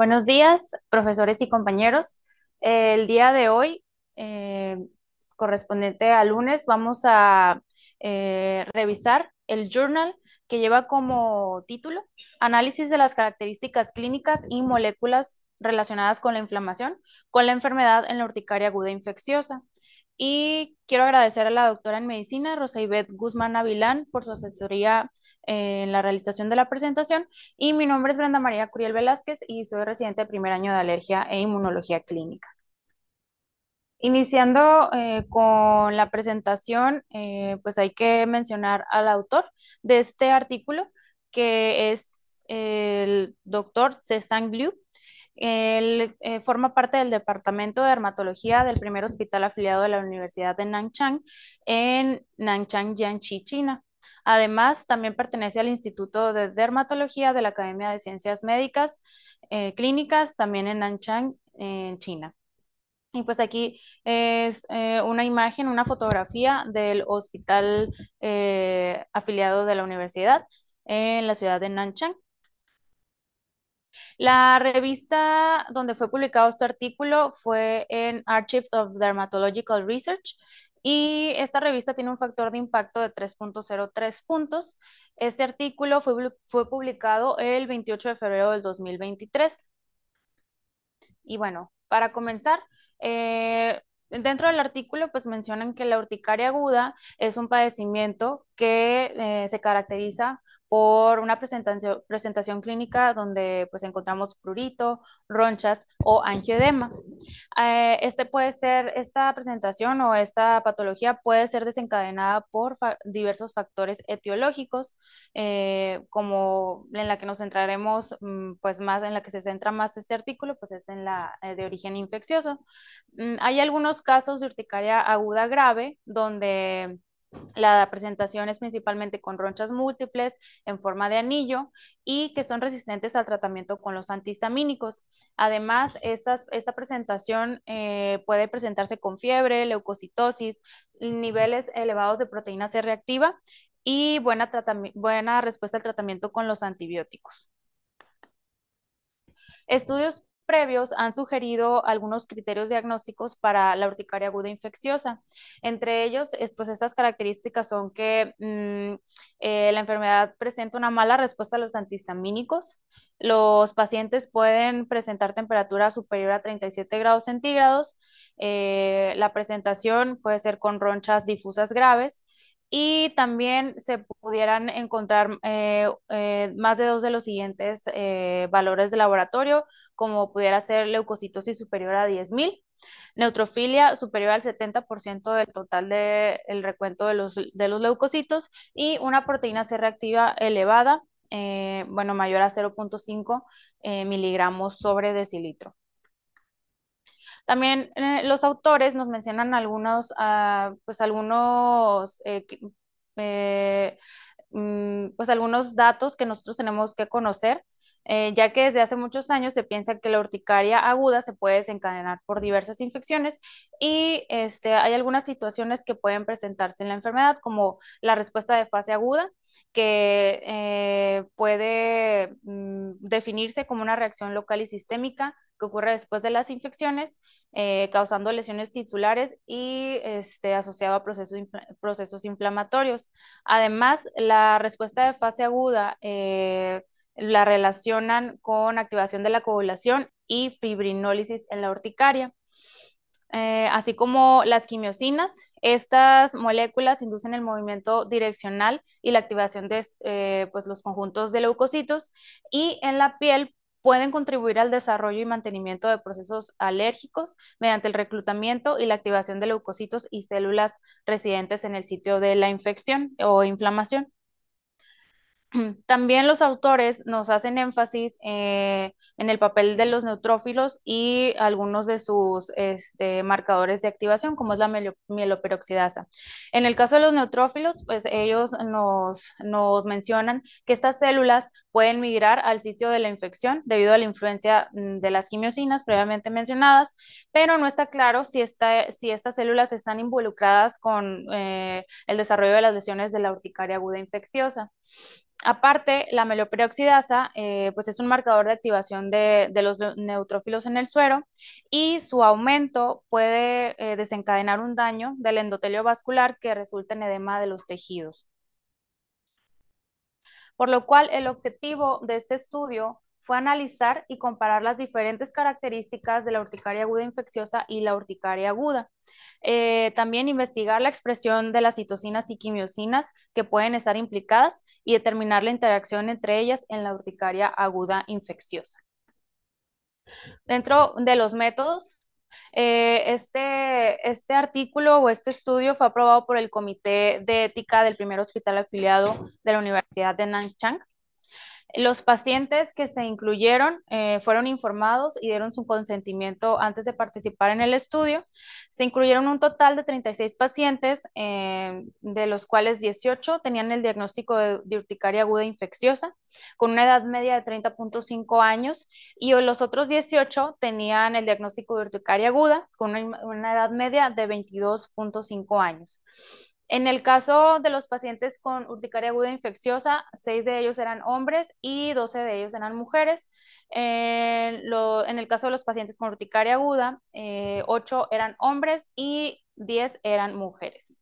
Buenos días, profesores y compañeros. El día de hoy, eh, correspondiente al lunes, vamos a eh, revisar el journal que lleva como título Análisis de las características clínicas y moléculas relacionadas con la inflamación, con la enfermedad en la urticaria aguda infecciosa. Y quiero agradecer a la doctora en medicina, Rosa Ivette Guzmán Avilán, por su asesoría eh, en la realización de la presentación. Y mi nombre es Brenda María Curiel Velázquez y soy residente de primer año de alergia e inmunología clínica. Iniciando eh, con la presentación, eh, pues hay que mencionar al autor de este artículo, que es el doctor Cezanne Liu él eh, forma parte del Departamento de Dermatología del primer hospital afiliado de la Universidad de Nanchang en Nanchang, Jiangxi, China. Además, también pertenece al Instituto de Dermatología de la Academia de Ciencias Médicas eh, Clínicas, también en Nanchang, en China. Y pues aquí es eh, una imagen, una fotografía del hospital afiliado de la universidad en la ciudad de Nanchang. La revista donde fue publicado este artículo fue en Archives of Dermatological Research y esta revista tiene un factor de impacto de 3.03 puntos. Este artículo fue, publicado el 28 de febrero del 2023. Y bueno, para comenzar, eh, dentro del artículo pues mencionan que la urticaria aguda es un padecimiento que eh, se caracteriza por una presentación, presentación clínica donde pues encontramos prurito, ronchas o angioedema. Eh, este puede ser, esta presentación o esta patología puede ser desencadenada por diversos factores etiológicos, eh, como en la que nos centraremos mm, pues más, en la que se centra más este artículo, pues es en la de origen infeccioso. Mm, hay algunos casos de urticaria aguda grave donde la presentación es principalmente con ronchas múltiples en forma de anillo y que son resistentes al tratamiento con los antihistamínicos. Además, esta presentación eh, puede presentarse con fiebre, leucocitosis, niveles elevados de proteína C reactiva y buena, buena respuesta al tratamiento con los antibióticos. Estudios previos han sugerido algunos criterios diagnósticos para la urticaria aguda infecciosa. Entre ellos, eh, pues, estas características son que mm, eh, la enfermedad presenta una mala respuesta a los antihistamínicos, los pacientes pueden presentar temperatura superior a 37 grados centígrados, eh, la presentación puede ser con ronchas difusas graves, y también se pudieran encontrar eh, eh, más de dos de los siguientes eh, valores de laboratorio, como pudiera ser leucocitosis superior a 10.000, neutrofilia superior al 70% del total del recuento de los, de los leucocitos y una proteína C reactiva elevada, bueno, mayor a 0.5 miligramos sobre decilitro. También eh, los autores nos mencionan algunos, ah, pues algunos, eh, eh, mm, pues algunos datos que nosotros tenemos que conocer, ya que desde hace muchos años se piensa que la urticaria aguda se puede desencadenar por diversas infecciones y este, hay algunas situaciones que pueden presentarse en la enfermedad, como la respuesta de fase aguda, que puede mm, definirse como una reacción local y sistémica que ocurre después de las infecciones, eh, causando lesiones titulares y este, asociado a procesos, inflamatorios. Además, la respuesta de fase aguda eh, la relacionan con activación de la coagulación y fibrinólisis en la urticaria. Eh, así como las quimiosinas, estas moléculas inducen el movimiento direccional y la activación de pues, los conjuntos de leucocitos y en la piel pueden contribuir al desarrollo y mantenimiento de procesos alérgicos mediante el reclutamiento y la activación de leucocitos y células residentes en el sitio de la infección o inflamación. También los autores nos hacen énfasis eh, en el papel de los neutrófilos y algunos de sus este, marcadores de activación, como es la mieloperoxidasa. En el caso de los neutrófilos, pues ellos nos, mencionan que estas células pueden migrar al sitio de la infección debido a la influencia mm, de las quimiosinas previamente mencionadas, pero no está claro si, si estas células están involucradas con eh, el desarrollo de las lesiones de la urticaria aguda infecciosa. Aparte, la meloperoxidasa eh, pues es un marcador de activación de, los neutrófilos en el suero y su aumento puede eh, desencadenar un daño del endotelio vascular que resulta en edema de los tejidos. Por lo cual, el objetivo de este estudio fue analizar y comparar las diferentes características de la urticaria aguda infecciosa y la urticaria aguda. Eh, también investigar la expresión de las citocinas y quimiocinas que pueden estar implicadas y determinar la interacción entre ellas en la urticaria aguda infecciosa. Dentro de los métodos, eh, este, este artículo o este estudio fue aprobado por el Comité de Ética del primer hospital afiliado de la Universidad de Nanchang los pacientes que se incluyeron eh, fueron informados y dieron su consentimiento antes de participar en el estudio. Se incluyeron un total de 36 pacientes, eh, de los cuales 18 tenían el diagnóstico de, urticaria aguda infecciosa, con una edad media de 30.5 años, y los otros 18 tenían el diagnóstico de urticaria aguda, con una, una edad media de 22.5 años. En el caso de los pacientes con urticaria aguda infecciosa, seis de ellos eran hombres y 12 de ellos eran mujeres. en el caso de los pacientes con urticaria aguda, eh, ocho eran hombres y 10 eran mujeres.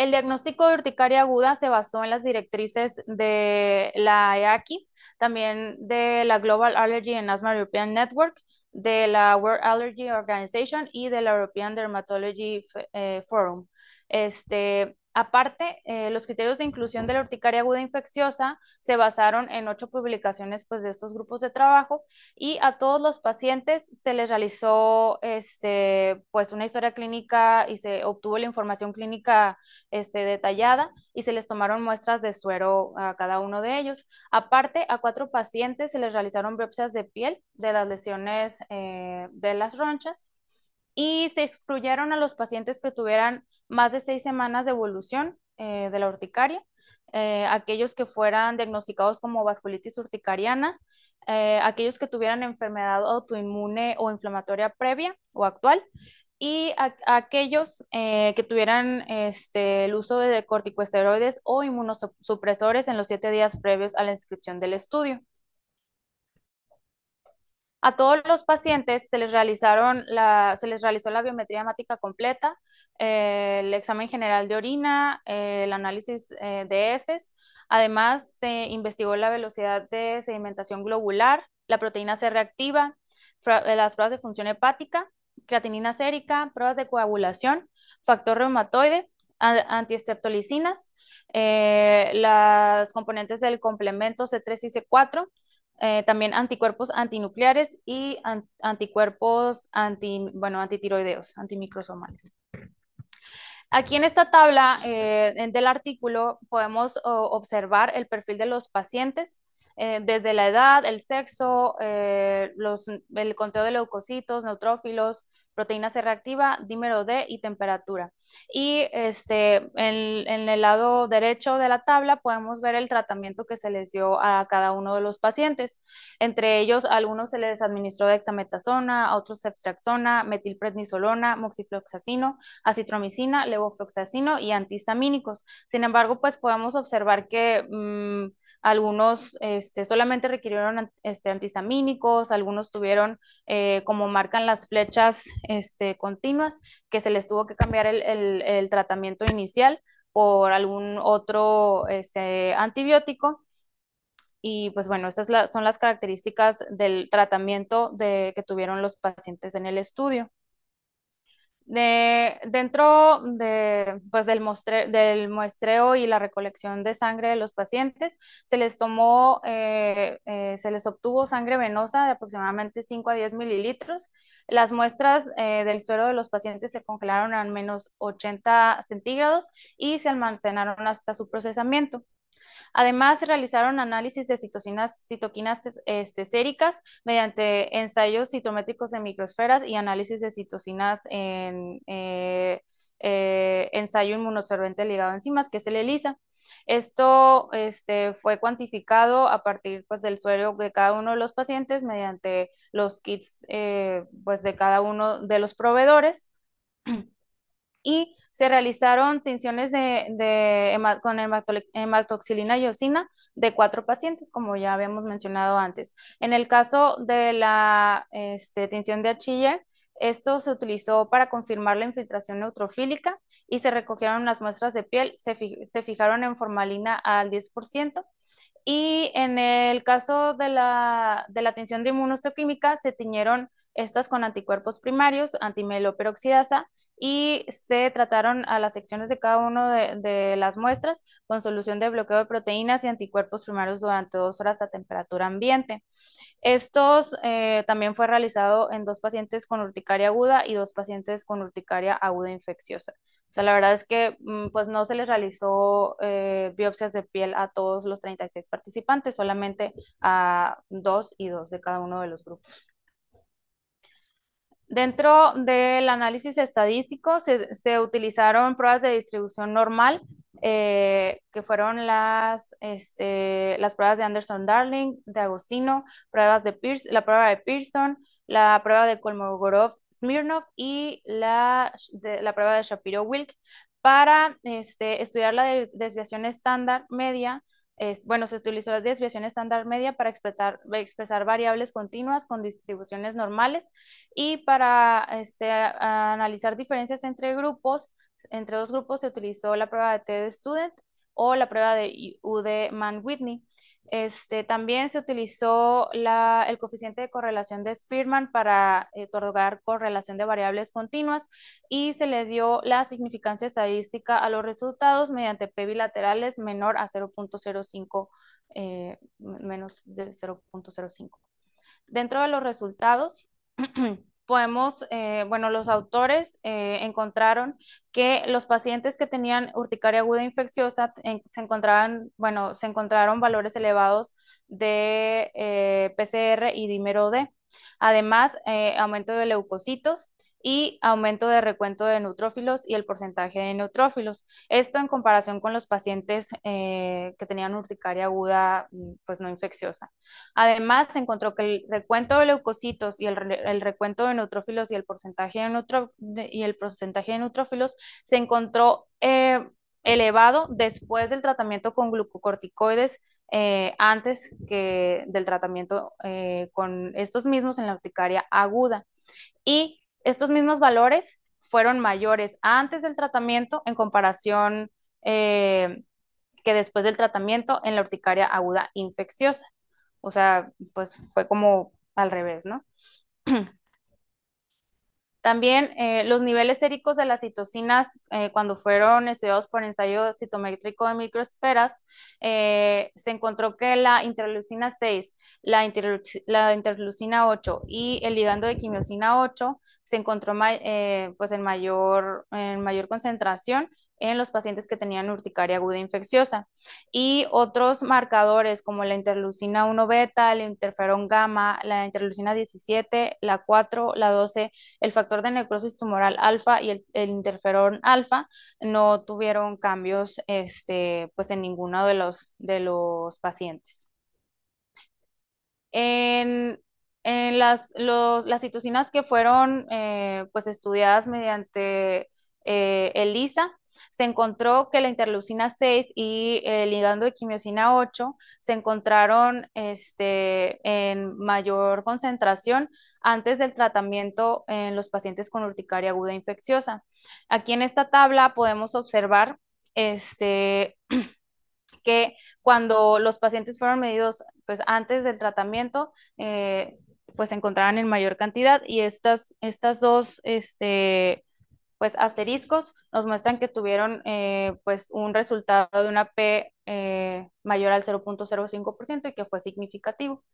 El diagnóstico de urticaria aguda se basó en las directrices de la EACI, también de la Global Allergy and Asthma European Network, de la World Allergy Organization y de la European Dermatology eh, Forum. Este, Aparte, eh, los criterios de inclusión de la urticaria aguda infecciosa se basaron en ocho publicaciones pues, de estos grupos de trabajo y a todos los pacientes se les realizó este, pues, una historia clínica y se obtuvo la información clínica este, detallada y se les tomaron muestras de suero a cada uno de ellos. Aparte, a cuatro pacientes se les realizaron biopsias de piel de las lesiones eh, de las ronchas y se excluyeron a los pacientes que tuvieran más de seis semanas de evolución eh, de la urticaria, eh, aquellos que fueran diagnosticados como vasculitis urticariana, eh, aquellos que tuvieran enfermedad autoinmune o inflamatoria previa o actual, y aquellos que tuvieran este, el uso de corticosteroides o inmunosupresores en los siete días previos a la inscripción del estudio. A todos los pacientes se les, realizaron se les realizó la biometría hemática completa, eh, el examen general de orina, eh, el análisis eh, de heces. Además, se investigó la velocidad de sedimentación globular, la proteína C reactiva, las pruebas de función hepática, creatinina sérica, pruebas de coagulación, factor reumatoide, antiestreptolicinas, las componentes del complemento C3 y C4, eh, también anticuerpos antinucleares y anticuerpos anti, bueno, antitiroideos, antimicrosomales. Aquí en esta tabla eh, del artículo podemos observar el perfil de los pacientes eh, desde la edad, el sexo, el conteo de leucocitos, neutrófilos, proteína C reactiva, dímero D y temperatura. Y este, en, el lado derecho de la tabla podemos ver el tratamiento que se les dio a cada uno de los pacientes. Entre ellos, algunos se les administró dexametasona, a otros ceftriaxona, metilprednisolona, moxifloxacino, acitromicina, levofloxacino y antihistamínicos. Sin embargo, pues podemos observar que mm, algunos este, solamente requirieron este, antihistamínicos, algunos tuvieron, eh, como marcan las flechas este, continuas, que se les tuvo que cambiar el, tratamiento inicial por algún otro este, antibiótico. Y pues bueno, estas son las características del tratamiento de, que tuvieron los pacientes en el estudio. De, dentro pues, del, muestreo y la recolección de sangre de los pacientes, se les tomó, eh, eh, se les obtuvo sangre venosa de aproximadamente 5 a 10 mililitros. Las muestras eh, del suero de los pacientes se congelaron a menos 80 centígrados y se almacenaron hasta su procesamiento. Además, realizaron análisis de citocinas, citoquinas este, séricas mediante ensayos citométricos de microsferas y análisis de citocinas en eh, eh, ensayo inmunosorbente ligado a enzimas, que es el ELISA. Esto este, fue cuantificado a partir pues, del suero de cada uno de los pacientes mediante los kits eh, pues, de cada uno de los proveedores y se realizaron tinciones de, de, con hematoxilina y osina de cuatro pacientes, como ya habíamos mencionado antes. En el caso de la este, tinción de achille, esto se utilizó para confirmar la infiltración neutrofílica y se recogieron las muestras de piel, se, se fijaron en formalina al 10%. Y en el caso de la, de la tinción de inmunostroquímica, se tiñeron estas con anticuerpos primarios, antimeloperoxidasa, y se trataron a las secciones de cada una de, las muestras con solución de bloqueo de proteínas y anticuerpos primarios durante dos horas a temperatura ambiente. Estos eh, también fue realizado en dos pacientes con urticaria aguda y dos pacientes con urticaria aguda infecciosa. O sea, la verdad es que mm, pues no se les realizó eh, biopsias de piel a todos los 36 participantes, solamente a dos y dos de cada uno de los grupos. Dentro del análisis estadístico se, utilizaron pruebas de distribución normal, eh, que fueron este, las, pruebas de Anderson Darling, de Agostino, pruebas de la prueba de Pearson, la prueba de Kolmogorov-Smirnov y la, prueba de Shapiro-Wilk para este, estudiar la desviación estándar media bueno, se utilizó la desviación estándar media para expresar, variables continuas con distribuciones normales y para este, analizar diferencias entre grupos, entre dos grupos se utilizó la prueba de T de Student o la prueba de de Mann-Whitney. Este, también se utilizó el coeficiente de correlación de Spearman para otorgar correlación de variables continuas y se le dio la significancia estadística a los resultados mediante P bilaterales menor a 0.05, eh, menos de 0.05. Dentro de los resultados, podemos, eh, bueno, los autores eh, encontraron que los pacientes que tenían urticaria aguda infecciosa se encontraban, bueno, se encontraron valores elevados de eh, PCR y dímero D. Además, aumento de leucocitos, y aumento de recuento de neutrófilos y el porcentaje de neutrófilos. Esto en comparación con los pacientes eh, que tenían urticaria aguda, mm, pues no infecciosa. Además, se encontró que el recuento de leucocitos y el, recuento de neutrófilos y el porcentaje de, y el porcentaje de neutrófilos se encontró eh, elevado después del tratamiento con glucocorticoides eh, antes que del tratamiento con estos mismos en la urticaria aguda. Y estos mismos valores fueron mayores antes del tratamiento en comparación eh, que después del tratamiento en la urticaria aguda infecciosa. O sea, pues fue como al revés, ¿no? También eh, los niveles séricos de las citocinas, eh, cuando fueron estudiados por ensayo citométrico de microesferas, se encontró que la interleucina 6, la, interleucina 8 y el ligando de quimiosina 8 se encontró eh, pues en, mayor, en mayor concentración en los pacientes que tenían urticaria aguda infecciosa. Y otros marcadores como la interleucina 1 beta, el interferón gamma, la interleucina 17, la 4, la 12, el factor de necrosis tumoral alfa y el, el interferón alfa no tuvieron cambios este, pues en ninguno de los, de los pacientes. En, en las, los, citocinas que fueron eh, pues estudiadas mediante eh, ELISA, se encontró que la interleucina 6 y el ligando de quimiosina 8 se encontraron este, en mayor concentración antes del tratamiento en los pacientes con urticaria aguda infecciosa. Aquí en esta tabla podemos observar este, que cuando los pacientes fueron medidos pues, antes del tratamiento, eh, pues se encontraban en mayor cantidad y estas, estas dos este, pues, asteriscos nos muestran que tuvieron eh, pues, un resultado de una P eh, mayor al 0.05% y que fue significativo.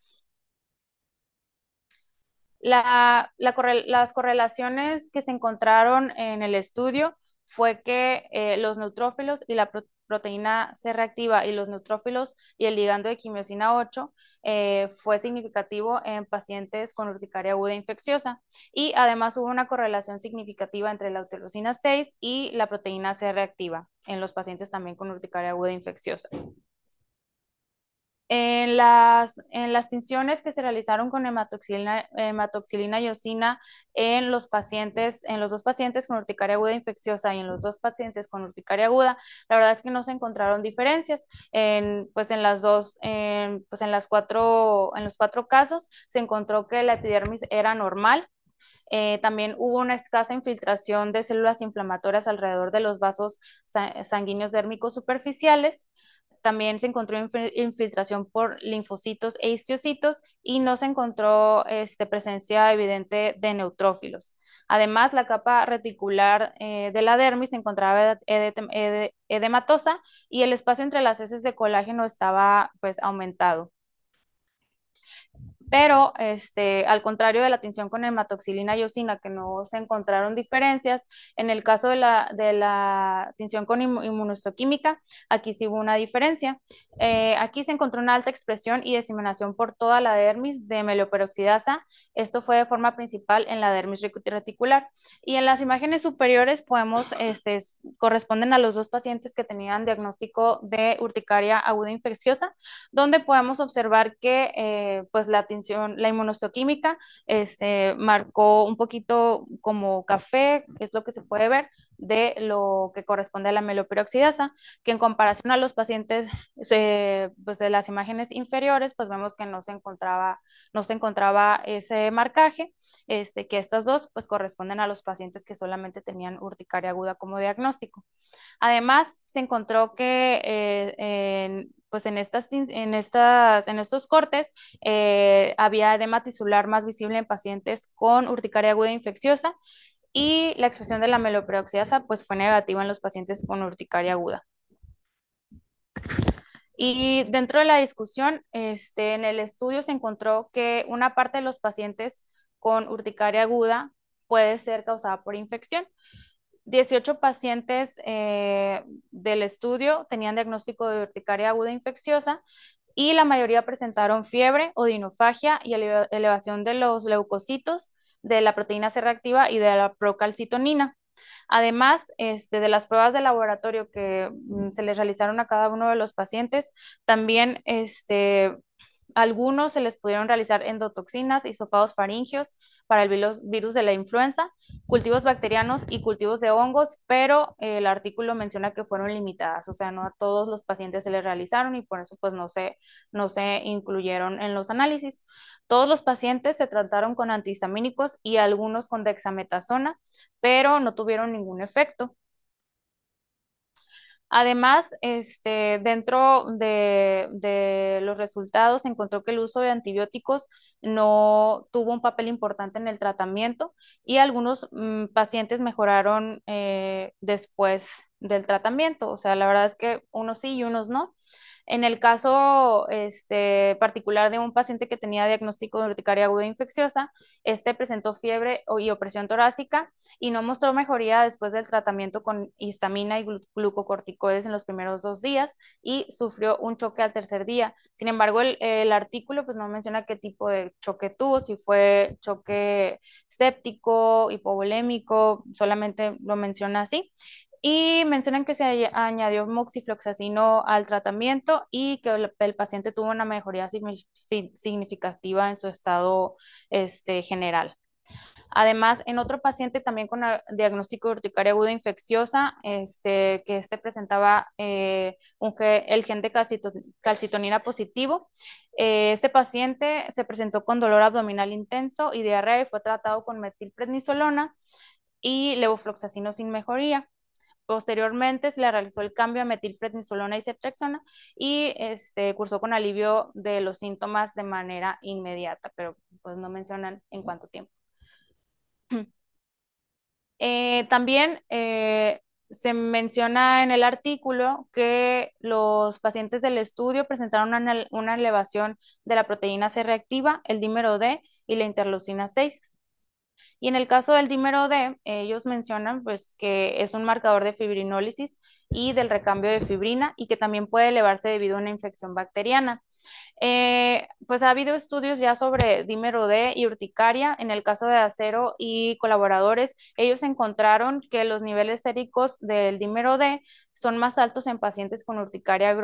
las correlaciones que se encontraron en el estudio fue que eh, los neutrófilos y la, proteína C reactiva y los neutrófilos y el ligando de quimiosina 8 eh, fue significativo en pacientes con urticaria aguda infecciosa y además hubo una correlación significativa entre la uterosina 6 y la proteína C reactiva en los pacientes también con urticaria aguda infecciosa. En las, en las tinciones que se realizaron con hematoxilina, hematoxilina y osina en los pacientes, en los dos pacientes con urticaria aguda infecciosa y en los dos pacientes con urticaria aguda, la verdad es que no se encontraron diferencias. En, pues en las dos, en, pues en las cuatro, en los cuatro casos se encontró que la epidermis era normal, eh, también hubo una escasa infiltración de células inflamatorias alrededor de los vasos sanguíneos dérmicos superficiales también se encontró infiltración por linfocitos e histiocitos y no se encontró este, presencia evidente de neutrófilos. Además, la capa reticular eh, de la dermis se encontraba edematosa y el espacio entre las heces de colágeno estaba pues aumentado. Pero este, al contrario de la tinción con hematoxilina y eosina, que no se encontraron diferencias, en el caso de la, de la tinción con inmunohistoquímica, aquí sí hubo una diferencia. Eh, aquí se encontró una alta expresión y diseminación por toda la dermis de melioperoxidasa. Esto fue de forma principal en la dermis reticular. Y en las imágenes superiores podemos, este, corresponden a los dos pacientes que tenían diagnóstico de urticaria aguda infecciosa, donde podemos observar que eh, pues la la inmunostoquímica, este, marcó un poquito como café, es lo que se puede ver, de lo que corresponde a la meloperoxidasa, que en comparación a los pacientes eh, pues, de las imágenes inferiores, pues vemos que no se encontraba, no se encontraba ese marcaje, este, que estas dos pues corresponden a los pacientes que solamente tenían urticaria aguda como diagnóstico. Además, se encontró que eh, en, pues en, estas, en, estas, en estos cortes eh, había edema tisular más visible en pacientes con urticaria aguda infecciosa y la expresión de la meloperoxidasa pues fue negativa en los pacientes con urticaria aguda. Y dentro de la discusión, este, en el estudio se encontró que una parte de los pacientes con urticaria aguda puede ser causada por infección. 18 pacientes eh, del estudio tenían diagnóstico de urticaria aguda infecciosa y la mayoría presentaron fiebre, odinofagia y elevación de los leucocitos de la proteína C reactiva y de la procalcitonina. Además, este, de las pruebas de laboratorio que mm, se les realizaron a cada uno de los pacientes, también este, algunos se les pudieron realizar endotoxinas, y sopados faringios para el virus, de la influenza, cultivos bacterianos y cultivos de hongos, pero eh, el artículo menciona que fueron limitadas, o sea, no a todos los pacientes se les realizaron y por eso pues no se, no se incluyeron en los análisis. Todos los pacientes se trataron con antihistamínicos y algunos con dexametasona, pero no tuvieron ningún efecto. Además, este, dentro de, los resultados se encontró que el uso de antibióticos no tuvo un papel importante en el tratamiento y algunos mm, pacientes mejoraron eh, después del tratamiento. O sea, la verdad es que unos sí y unos no. En el caso este, particular de un paciente que tenía diagnóstico de urticaria aguda infecciosa, este presentó fiebre y opresión torácica y no mostró mejoría después del tratamiento con histamina y glucocorticoides en los primeros dos días y sufrió un choque al tercer día. Sin embargo, el, artículo pues, no menciona qué tipo de choque tuvo, si fue choque séptico, hipovolémico, solamente lo menciona así. Y mencionan que se añadió moxifloxacino al tratamiento y que el, paciente tuvo una mejoría significativa en su estado este, general. Además, en otro paciente también con diagnóstico de urticaria aguda infecciosa, este, que este presentaba eh, el gen de calcitonina positivo, eh, este paciente se presentó con dolor abdominal intenso y diarrea y fue tratado con metilprednisolona y levofloxacino sin mejoría. Posteriormente se le realizó el cambio a metilprednisolona y ceftriaxona y este, cursó con alivio de los síntomas de manera inmediata, pero pues no mencionan en cuánto tiempo. Eh, también eh, se menciona en el artículo que los pacientes del estudio presentaron una, una elevación de la proteína C reactiva, el dímero D y la interleucina 6. Y en el caso del dímero D, ellos mencionan pues, que es un marcador de fibrinólisis y del recambio de fibrina y que también puede elevarse debido a una infección bacteriana. Eh, pues ha habido estudios ya sobre dímero D y urticaria. En el caso de acero y colaboradores, ellos encontraron que los niveles séricos del dímero D son más altos en pacientes con urticaria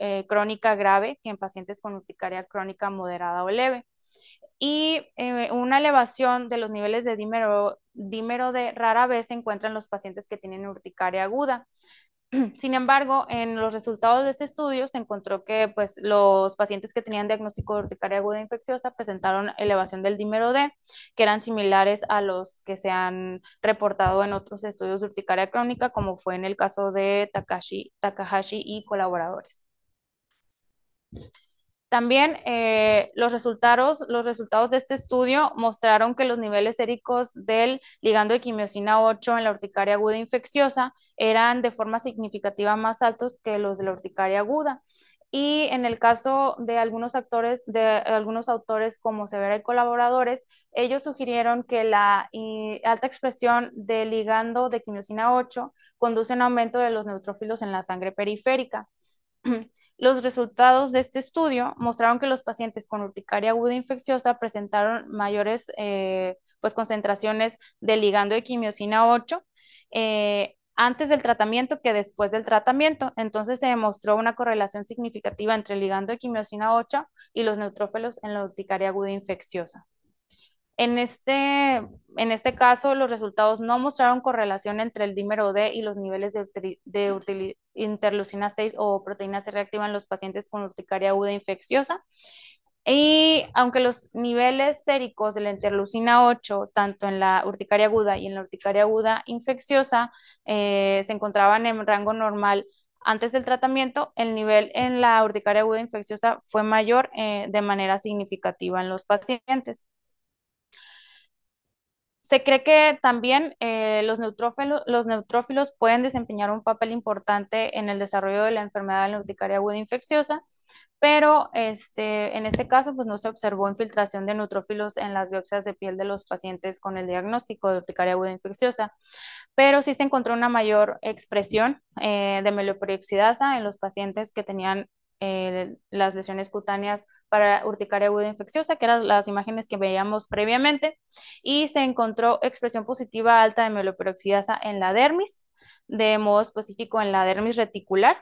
eh, crónica grave que en pacientes con urticaria crónica moderada o leve y eh, una elevación de los niveles de dímero, D de rara vez se encuentran los pacientes que tienen urticaria aguda. Sin embargo, en los resultados de este estudio se encontró que pues, los pacientes que tenían diagnóstico de urticaria aguda infecciosa presentaron elevación del dímero D, que eran similares a los que se han reportado en otros estudios de urticaria crónica, como fue en el caso de Takashi, Takahashi y colaboradores. También eh, los, resultados, de este estudio mostraron que los niveles séricos del ligando de quimiosina 8 en la urticaria aguda infecciosa eran de forma significativa más altos que los de la urticaria aguda. Y en el caso de algunos de algunos autores como Severa y colaboradores, ellos sugirieron que la alta expresión del ligando de quimiosina 8 conduce a un aumento de los neutrófilos en la sangre periférica. Los resultados de este estudio mostraron que los pacientes con urticaria aguda infecciosa presentaron mayores eh, pues, concentraciones de ligando de quimiosina 8 eh, antes del tratamiento que después del tratamiento. Entonces se demostró una correlación significativa entre el ligando de quimiosina 8 y los neutrófilos en la urticaria aguda infecciosa. En este, en este caso, los resultados no mostraron correlación entre el dímero D y los niveles de, interlucina 6 o proteína C reactiva en los pacientes con urticaria aguda infecciosa. Y aunque los niveles séricos de la interlucina 8, tanto en la urticaria aguda y en la urticaria aguda infecciosa, eh, se encontraban en rango normal antes del tratamiento, el nivel en la urticaria aguda infecciosa fue mayor eh, de manera significativa en los pacientes. Se cree que también eh, los, neutrófilos, los neutrófilos pueden desempeñar un papel importante en el desarrollo de la enfermedad de la urticaria aguda infecciosa, pero este, en este caso pues, no se observó infiltración de neutrófilos en las biopsias de piel de los pacientes con el diagnóstico de urticaria aguda infecciosa, pero sí se encontró una mayor expresión eh, de mieloperoxidasa en los pacientes que tenían eh, las lesiones cutáneas para urticaria aguda infecciosa, que eran las imágenes que veíamos previamente, y se encontró expresión positiva alta de meloperoxidasa en la dermis, de modo específico en la dermis reticular,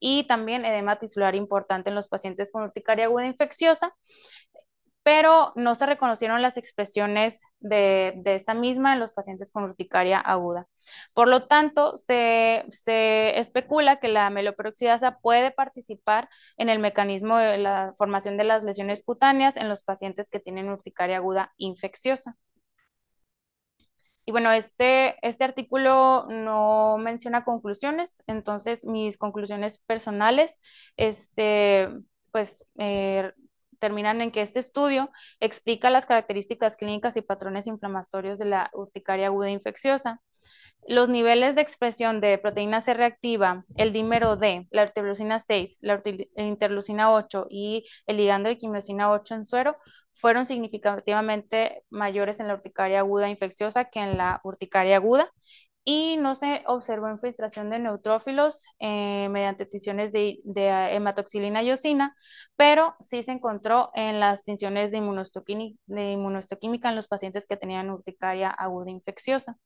y también edema tisular importante en los pacientes con urticaria aguda infecciosa, pero no se reconocieron las expresiones de, esta misma en los pacientes con urticaria aguda. Por lo tanto, se, especula que la meloperoxidasa puede participar en el mecanismo de la formación de las lesiones cutáneas en los pacientes que tienen urticaria aguda infecciosa. Y bueno, este, este artículo no menciona conclusiones, entonces mis conclusiones personales, este, pues eh, terminan en que este estudio explica las características clínicas y patrones inflamatorios de la urticaria aguda infecciosa, los niveles de expresión de proteína C reactiva, el dímero D, la interleucina 6, la interlucina 8 y el ligando de quimiosina 8 en suero fueron significativamente mayores en la urticaria aguda infecciosa que en la urticaria aguda y no se observó infiltración de neutrófilos eh, mediante tinciones de, hematoxilina y eosina, pero sí se encontró en las tinciones de, de en los pacientes que tenían urticaria aguda infecciosa.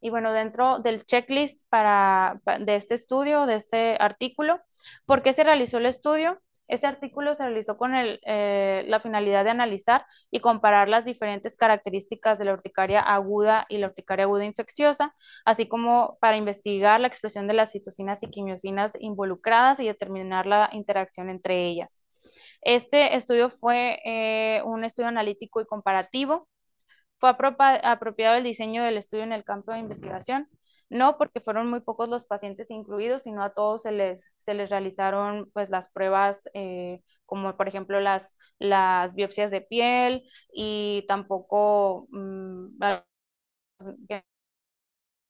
Y bueno, dentro del checklist para, de este estudio, de este artículo, ¿por qué se realizó el estudio? Este artículo se realizó con eh, la finalidad de analizar y comparar las diferentes características de la urticaria aguda y la urticaria aguda infecciosa, así como para investigar la expresión de las citocinas y quimiosinas involucradas y determinar la interacción entre ellas. Este estudio fue eh, un estudio analítico y comparativo. Fue apropiado el diseño del estudio en el campo de investigación no, porque fueron muy pocos los pacientes incluidos, sino a todos se les, se les realizaron pues las pruebas, eh, como por ejemplo las, las biopsias de piel y tampoco mm,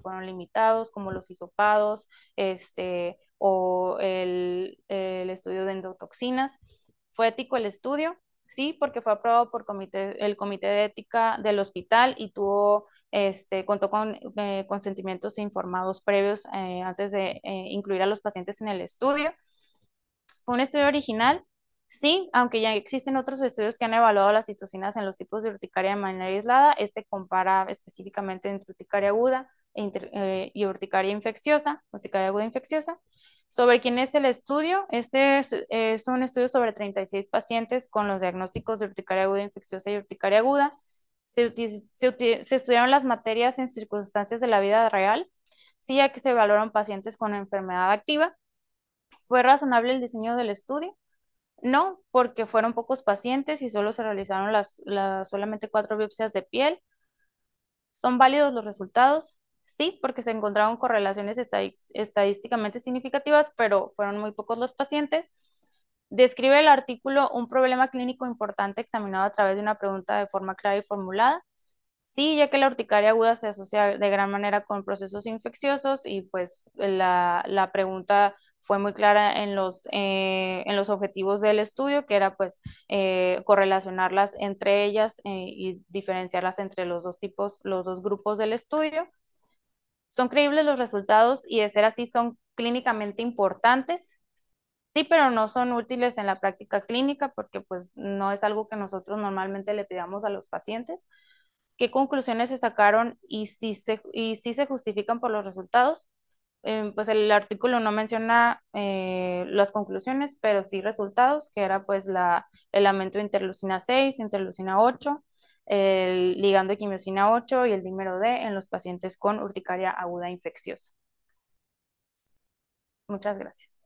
fueron limitados, como los hisopados, este, o el, el estudio de endotoxinas. Fue ético el estudio, sí, porque fue aprobado por el comité de ética del hospital y tuvo, este, contó con eh, consentimientos e informados previos eh, antes de eh, incluir a los pacientes en el estudio. Fue un estudio original, sí, aunque ya existen otros estudios que han evaluado las citocinas en los tipos de urticaria de manera aislada, este compara específicamente entre urticaria aguda e y urticaria infecciosa, urticaria aguda infecciosa, sobre quién es el estudio, este es, un estudio sobre 36 pacientes con los diagnósticos de urticaria aguda infecciosa y urticaria aguda. Se, estudiaron las materias en circunstancias de la vida real, sí, ya que se evaluaron pacientes con enfermedad activa. ¿Fue razonable el diseño del estudio? No, porque fueron pocos pacientes y solo se realizaron las solamente cuatro biopsias de piel. ¿Son válidos los resultados? Sí, porque se encontraron correlaciones estadísticamente significativas, pero fueron muy pocos los pacientes. Describe el artículo un problema clínico importante examinado a través de una pregunta de forma clara y formulada. Sí, ya que la urticaria aguda se asocia de gran manera con procesos infecciosos y pues la, pregunta fue muy clara eh, en los, objetivos del estudio, que era pues eh, correlacionarlas entre ellas eh, y diferenciarlas entre los dos tipos, los dos grupos del estudio. ¿Son creíbles los resultados y de ser así son clínicamente importantes? Sí, pero no son útiles en la práctica clínica porque pues no es algo que nosotros normalmente le pidamos a los pacientes. ¿Qué conclusiones se sacaron y si se, y si se justifican por los resultados? Em, pues el artículo no menciona eh, las conclusiones, pero sí resultados, que era pues la, el aumento de 6, interlucina 8, el ligando de quimiosina 8 y el dímero D en los pacientes con urticaria aguda infecciosa. Muchas gracias.